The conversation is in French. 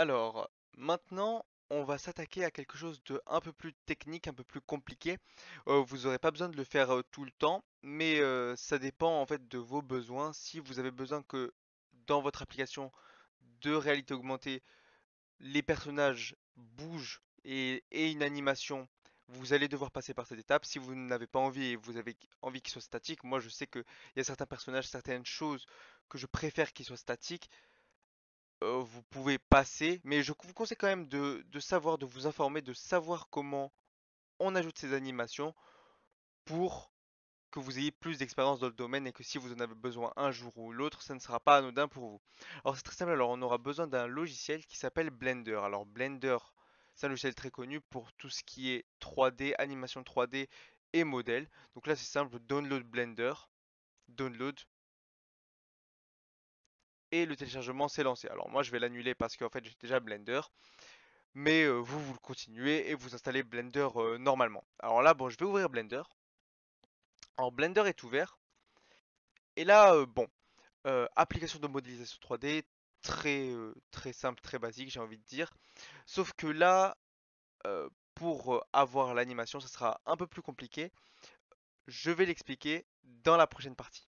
Alors, maintenant, on va s'attaquer à quelque chose de un peu plus technique, un peu plus compliqué. Euh, vous n'aurez pas besoin de le faire tout le temps, mais ça dépend en fait de vos besoins. Si vous avez besoin que dans votre application de réalité augmentée, les personnages bougent et, aient une animation, vous allez devoir passer par cette étape. Si vous n'avez pas envie et vous avez envie qu'ils soient statiques, moi je sais qu'il y a certains personnages, certaines choses que je préfère qu'ils soient statiques. Euh, vous pouvez passer. Mais je vous conseille quand même de, savoir, de vous informer, de savoir comment on ajoute ces animations pour que vous ayez plus d'expérience dans le domaine et que si vous en avez besoin un jour ou l'autre, ça ne sera pas anodin pour vous. Alors c'est très simple, alors on aura besoin d'un logiciel qui s'appelle Blender. Alors Blender, c'est un logiciel très connu pour tout ce qui est 3D, animation 3D et modèle. Donc là c'est simple, download Blender, download, et le téléchargement s'est lancé. Alors moi je vais l'annuler parce qu'en fait j'ai déjà Blender. Mais euh, vous, vous le continuez et vous installez Blender euh, normalement. Alors là, bon, je vais ouvrir Blender. Alors Blender est ouvert. Et là, euh, bon, application de modélisation 3D, très, très simple, très basique, j'ai envie de dire. Sauf que là, pour avoir l'animation, ça sera un peu plus compliqué. Je vais l'expliquer dans la prochaine partie.